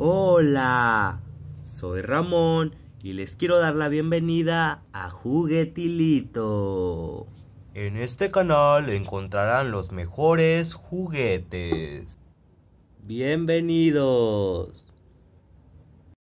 Hola, soy Ramón y les quiero dar la bienvenida a Juguetilito. En este canal encontrarán los mejores juguetes. Bienvenidos.